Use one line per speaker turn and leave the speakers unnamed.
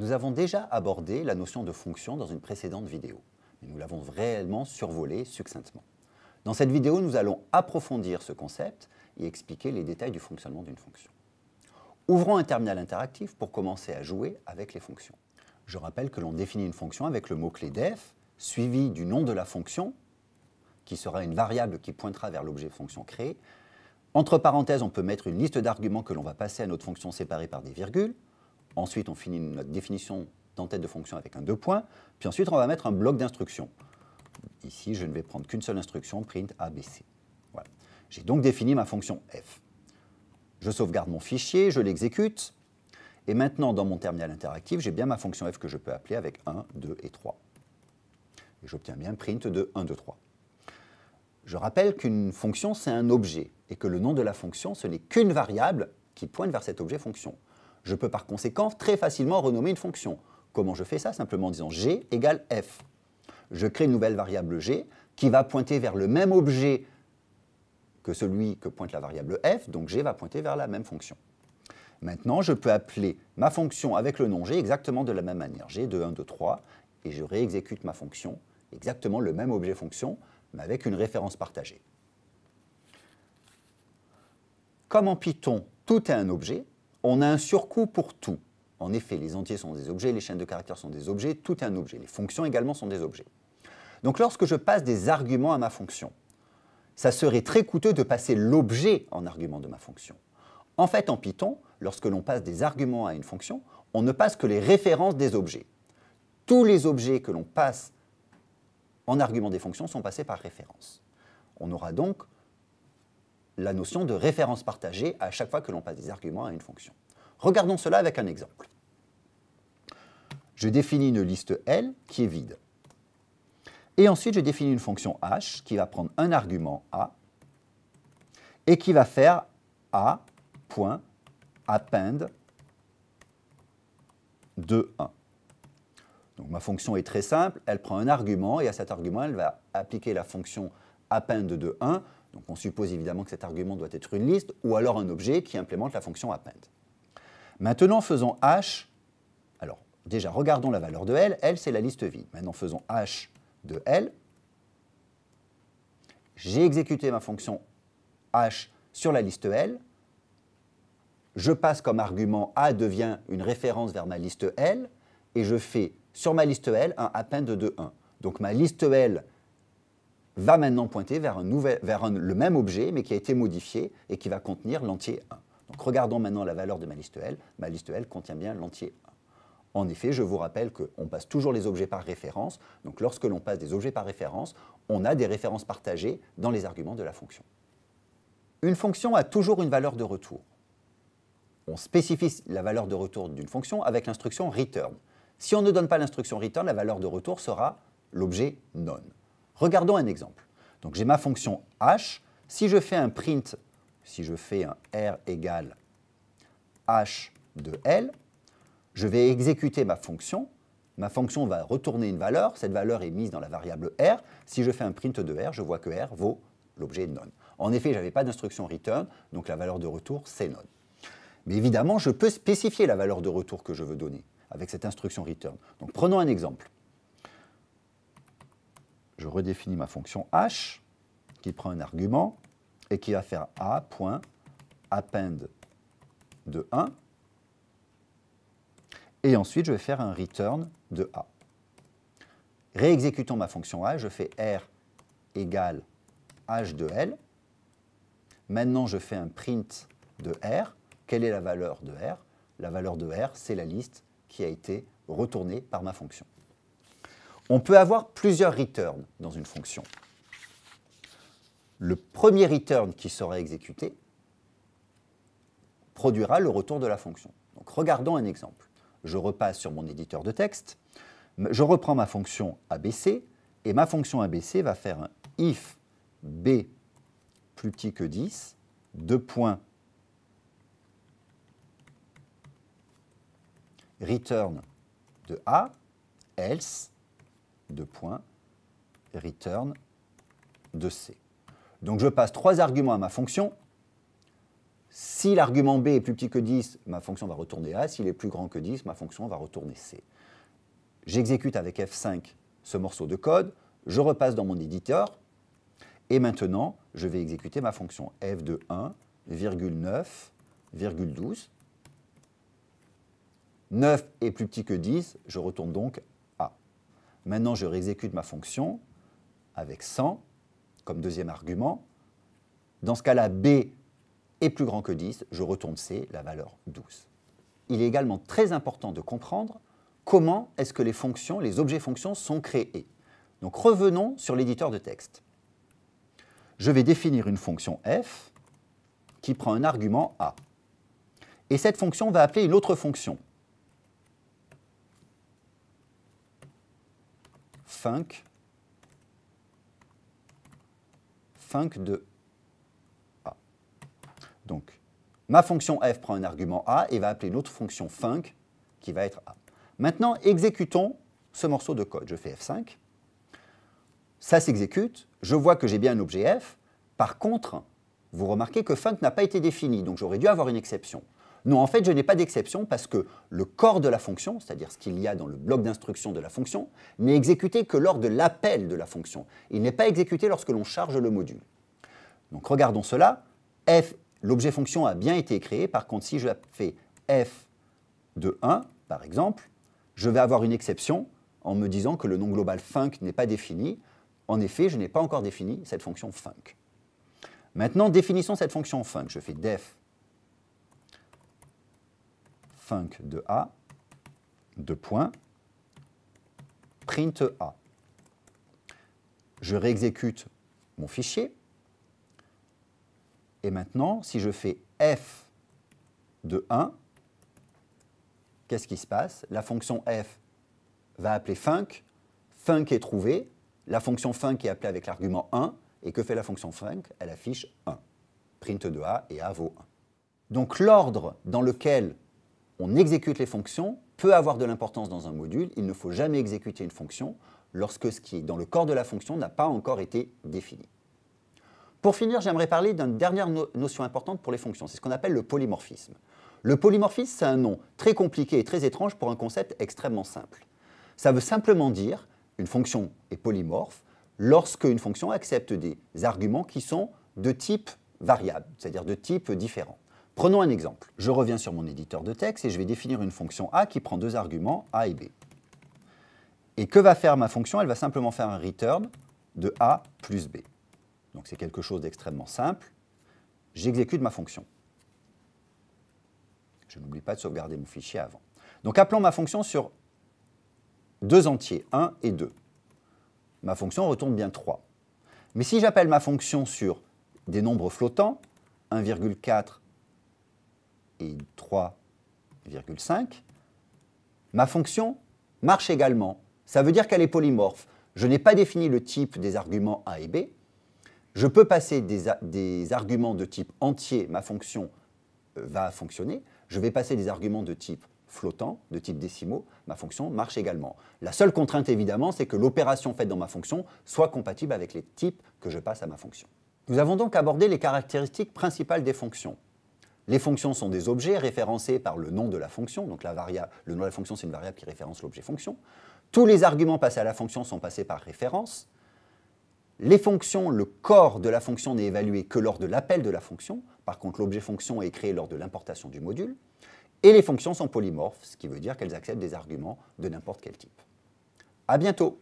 Nous avons déjà abordé la notion de fonction dans une précédente vidéo, mais nous l'avons réellement survolée succinctement. Dans cette vidéo, nous allons approfondir ce concept et expliquer les détails du fonctionnement d'une fonction. Ouvrons un terminal interactif pour commencer à jouer avec les fonctions. Je rappelle que l'on définit une fonction avec le mot-clé def, suivi du nom de la fonction, qui sera une variable qui pointera vers l'objet fonction créé. Entre parenthèses, on peut mettre une liste d'arguments que l'on va passer à notre fonction séparée par des virgules. Ensuite, on finit notre définition d'entête de fonction avec un deux points. Puis ensuite, on va mettre un bloc d'instructions. Ici, je ne vais prendre qu'une seule instruction, print ABC. Voilà. J'ai donc défini ma fonction f. Je sauvegarde mon fichier, je l'exécute. Et maintenant, dans mon terminal interactif, j'ai bien ma fonction f que je peux appeler avec 1, 2 et 3. Et j'obtiens bien print de 1, 2, 3. Je rappelle qu'une fonction, c'est un objet, et que le nom de la fonction, ce n'est qu'une variable qui pointe vers cet objet fonction je peux par conséquent très facilement renommer une fonction. Comment je fais ça Simplement en disant g égale f. Je crée une nouvelle variable g qui va pointer vers le même objet que celui que pointe la variable f, donc g va pointer vers la même fonction. Maintenant, je peux appeler ma fonction avec le nom g exactement de la même manière, g de 1, 2, 3, et je réexécute ma fonction, exactement le même objet fonction, mais avec une référence partagée. Comme en Python, tout est un objet, on a un surcoût pour tout. En effet, les entiers sont des objets, les chaînes de caractères sont des objets, tout est un objet. Les fonctions également sont des objets. Donc lorsque je passe des arguments à ma fonction, ça serait très coûteux de passer l'objet en argument de ma fonction. En fait, en Python, lorsque l'on passe des arguments à une fonction, on ne passe que les références des objets. Tous les objets que l'on passe en argument des fonctions sont passés par référence. On aura donc la notion de référence partagée à chaque fois que l'on passe des arguments à une fonction. Regardons cela avec un exemple. Je définis une liste L qui est vide. Et ensuite, je définis une fonction h qui va prendre un argument a et qui va faire a.append de 1. Donc ma fonction est très simple, elle prend un argument et à cet argument, elle va appliquer la fonction append de 1 donc on suppose évidemment que cet argument doit être une liste ou alors un objet qui implémente la fonction append. Maintenant faisons h, alors déjà regardons la valeur de l, l c'est la liste vide. Maintenant faisons h de l, j'ai exécuté ma fonction h sur la liste L. Je passe comme argument A devient une référence vers ma liste L et je fais sur ma liste L un append de 1. Donc ma liste L va maintenant pointer vers, un le même objet, mais qui a été modifié et qui va contenir l'entier 1. Donc regardons maintenant la valeur de ma liste L. Ma liste L contient bien l'entier 1. En effet, je vous rappelle qu'on passe toujours les objets par référence. Donc lorsque l'on passe des objets par référence, on a des références partagées dans les arguments de la fonction. Une fonction a toujours une valeur de retour. On spécifie la valeur de retour d'une fonction avec l'instruction return. Si on ne donne pas l'instruction return, la valeur de retour sera l'objet non. Regardons un exemple. Donc j'ai ma fonction h. Si je fais un print, si je fais un r égale h de l, je vais exécuter ma fonction. Ma fonction va retourner une valeur. Cette valeur est mise dans la variable r. Si je fais un print de r, je vois que r vaut l'objet none. En effet, je n'avais pas d'instruction return, donc la valeur de retour, c'est none. Mais évidemment, je peux spécifier la valeur de retour que je veux donner avec cette instruction return. Donc prenons un exemple je redéfinis ma fonction h, qui prend un argument, et qui va faire a.append de 1. Et ensuite, je vais faire un return de a. Réexécutons ma fonction a, je fais r égale h de l. Maintenant, je fais un print de r. Quelle est la valeur de r La valeur de r, c'est la liste qui a été retournée par ma fonction. On peut avoir plusieurs returns dans une fonction. Le premier return qui sera exécuté produira le retour de la fonction. Donc regardons un exemple. Je repasse sur mon éditeur de texte, je reprends ma fonction ABC, et ma fonction ABC va faire un if b plus petit que 10, deux points, return de A, else de point return de C. Donc je passe trois arguments à ma fonction. Si l'argument B est plus petit que 10, ma fonction va retourner A. S'il est plus grand que 10, ma fonction va retourner C. J'exécute avec F5 ce morceau de code, je repasse dans mon éditeur, et maintenant, je vais exécuter ma fonction f de 1,9,12. 9, 9 est plus petit que 10, je retourne donc Maintenant, je réexécute ma fonction avec 100 comme deuxième argument. Dans ce cas-là, B est plus grand que 10, je retourne C, la valeur 12. Il est également très important de comprendre comment est-ce que les fonctions, les objets fonctions sont créés. Donc revenons sur l'éditeur de texte. Je vais définir une fonction f qui prend un argument a. Et cette fonction va appeler une autre fonction Funk, de A. Donc, ma fonction f prend un argument A et va appeler une autre fonction Funk qui va être A. Maintenant, exécutons ce morceau de code. Je fais F5. Ça s'exécute. Je vois que j'ai bien un objet F. Par contre, vous remarquez que Funk n'a pas été défini, donc j'aurais dû avoir une exception. Non, en fait, je n'ai pas d'exception parce que le corps de la fonction, c'est-à-dire ce qu'il y a dans le bloc d'instruction de la fonction, n'est exécuté que lors de l'appel de la fonction. Il n'est pas exécuté lorsque l'on charge le module. Donc regardons cela. f, l'objet fonction a bien été créé. Par contre, si je fais f de 1, par exemple, je vais avoir une exception en me disant que le nom global func n'est pas défini. En effet, je n'ai pas encore défini cette fonction func. Maintenant, définissons cette fonction func. Je fais def de A, de point print A. Je réexécute mon fichier. Et maintenant, si je fais f de 1, qu'est-ce qui se passe La fonction f va appeler func, func est trouvée, la fonction func est appelée avec l'argument 1, et que fait la fonction func Elle affiche 1. Print de a et a vaut 1. Donc l'ordre dans lequel on exécute les fonctions peut avoir de l'importance dans un module. Il ne faut jamais exécuter une fonction lorsque ce qui est dans le corps de la fonction n'a pas encore été défini. Pour finir, j'aimerais parler d'une dernière notion importante pour les fonctions, c'est ce qu'on appelle le polymorphisme. Le polymorphisme, c'est un nom très compliqué et très étrange pour un concept extrêmement simple. Ça veut simplement dire une fonction est polymorphe lorsque une fonction accepte des arguments qui sont de type variable, c'est-à-dire de type différent. Prenons un exemple. Je reviens sur mon éditeur de texte et je vais définir une fonction A qui prend deux arguments, A et B. Et que va faire ma fonction Elle va simplement faire un return de A plus B. Donc c'est quelque chose d'extrêmement simple. J'exécute ma fonction. Je n'oublie pas de sauvegarder mon fichier avant. Donc appelons ma fonction sur deux entiers, 1 et 2. Ma fonction retourne bien 3. Mais si j'appelle ma fonction sur des nombres flottants, 1,4, et 3,5, ma fonction marche également. Ça veut dire qu'elle est polymorphe. Je n'ai pas défini le type des arguments A et B. Je peux passer des, arguments de type entier, ma fonction euh, va fonctionner. Je vais passer des arguments de type flottant, de type décimaux, ma fonction marche également. La seule contrainte évidemment, c'est que l'opération faite dans ma fonction soit compatible avec les types que je passe à ma fonction. Nous avons donc abordé les caractéristiques principales des fonctions. Les fonctions sont des objets référencés par le nom de la fonction. Donc la variable, le nom de la fonction, c'est une variable qui référence l'objet fonction. Tous les arguments passés à la fonction sont passés par référence. Les fonctions, le corps de la fonction n'est évalué que lors de l'appel de la fonction. Par contre, l'objet fonction est créé lors de l'importation du module. Et les fonctions sont polymorphes, ce qui veut dire qu'elles acceptent des arguments de n'importe quel type. À bientôt